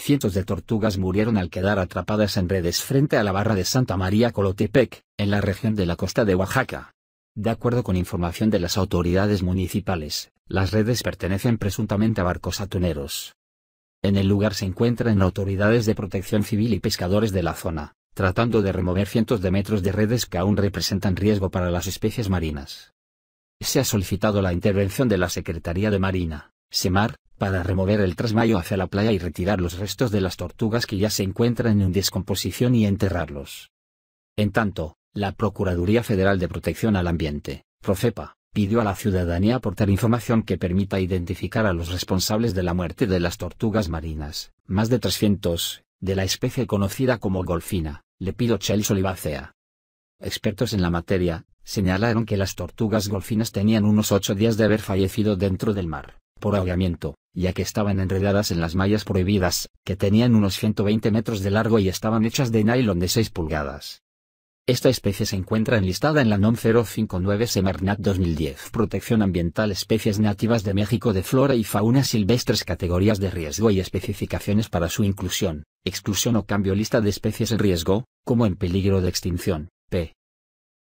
cientos de tortugas murieron al quedar atrapadas en redes frente a la barra de Santa María Colotepec, en la región de la costa de Oaxaca. De acuerdo con información de las autoridades municipales, las redes pertenecen presuntamente a barcos atuneros. En el lugar se encuentran autoridades de protección civil y pescadores de la zona, tratando de remover cientos de metros de redes que aún representan riesgo para las especies marinas. Se ha solicitado la intervención de la Secretaría de Marina, SEMAR, para remover el trasmayo hacia la playa y retirar los restos de las tortugas que ya se encuentran en descomposición y enterrarlos. En tanto, la Procuraduría Federal de Protección al Ambiente, Profepa, pidió a la ciudadanía aportar información que permita identificar a los responsables de la muerte de las tortugas marinas, más de 300, de la especie conocida como golfina, le pido Chelsea olivacea. Expertos en la materia, señalaron que las tortugas golfinas tenían unos ocho días de haber fallecido dentro del mar, por ahogamiento, ya que estaban enredadas en las mallas prohibidas, que tenían unos 120 metros de largo y estaban hechas de nylon de 6 pulgadas. Esta especie se encuentra enlistada en la NOM 059 Semarnat 2010 Protección Ambiental Especies Nativas de México de Flora y Fauna Silvestres Categorías de Riesgo y Especificaciones para su inclusión, exclusión o cambio Lista de especies en riesgo, como en peligro de extinción, p.